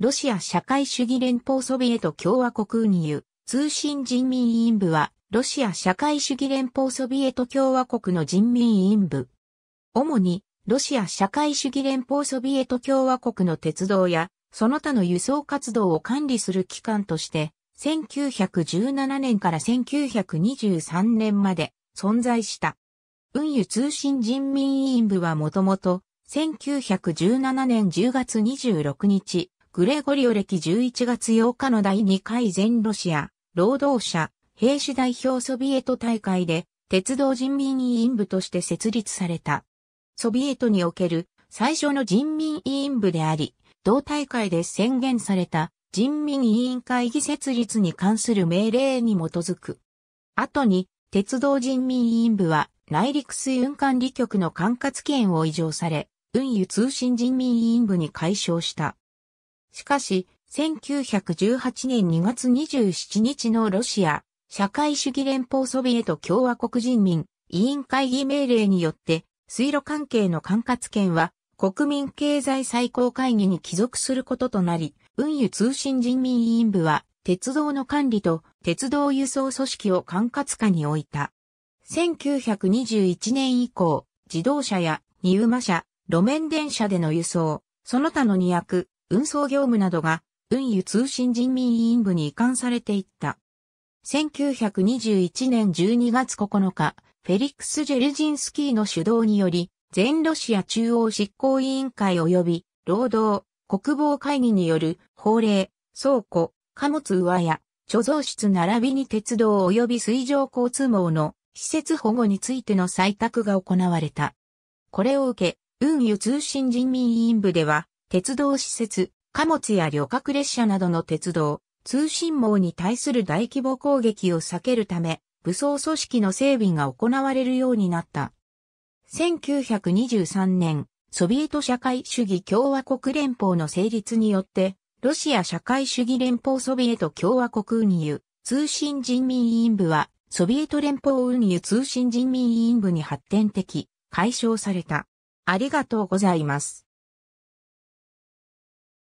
ロシア社会主義連邦ソビエト共和国運輸通信人民委員部は、ロシア社会主義連邦ソビエト共和国の人民委員部。主に、ロシア社会主義連邦ソビエト共和国の鉄道や、その他の輸送活動を管理する機関として、1917年から1923年まで存在した。運輸通信人民委員部はもともと、1917年10月26日、グレゴリオ歴11月8日の第2回全ロシア、労働者、兵士代表ソビエト大会で、鉄道人民委員部として設立された。ソビエトにおける最初の人民委員部であり、同大会で宣言された人民委員会議設立に関する命令に基づく。後に、鉄道人民委員部は内陸水運管理局の管轄権を委譲され、運輸通信人民委員部に解消した。しかし、1918年2月27日のロシア、社会主義連邦ソビエト共和国人民委員会議命令によって、水路関係の管轄権は国民経済最高会議に帰属することとなり、運輸通信人民委員部は鉄道の管理と鉄道輸送組織を管轄下に置いた。1921年以降、自動車や荷馬車、路面電車での輸送、その他の2役、運送業務などが運輸通信人民委員部に移管されていった。1921年12月9日、フェリックス・ジェルジンスキーの主導により、全ロシア中央執行委員会及び、労働、国防会議による法令、倉庫、貨物上や、貯蔵室並びに鉄道及び水上交通網の施設保護についての採択が行われた。これを受け、運輸通信人民委員部では、鉄道施設、貨物や旅客列車などの鉄道、通信網に対する大規模攻撃を避けるため、武装組織の整備が行われるようになった。1923年、ソビエト社会主義共和国連邦の成立によって、ロシア社会主義連邦ソビエト共和国運輸通信人民委員部は、ソビエト連邦運輸通信人民委員部に発展的、解消された。ありがとうございます。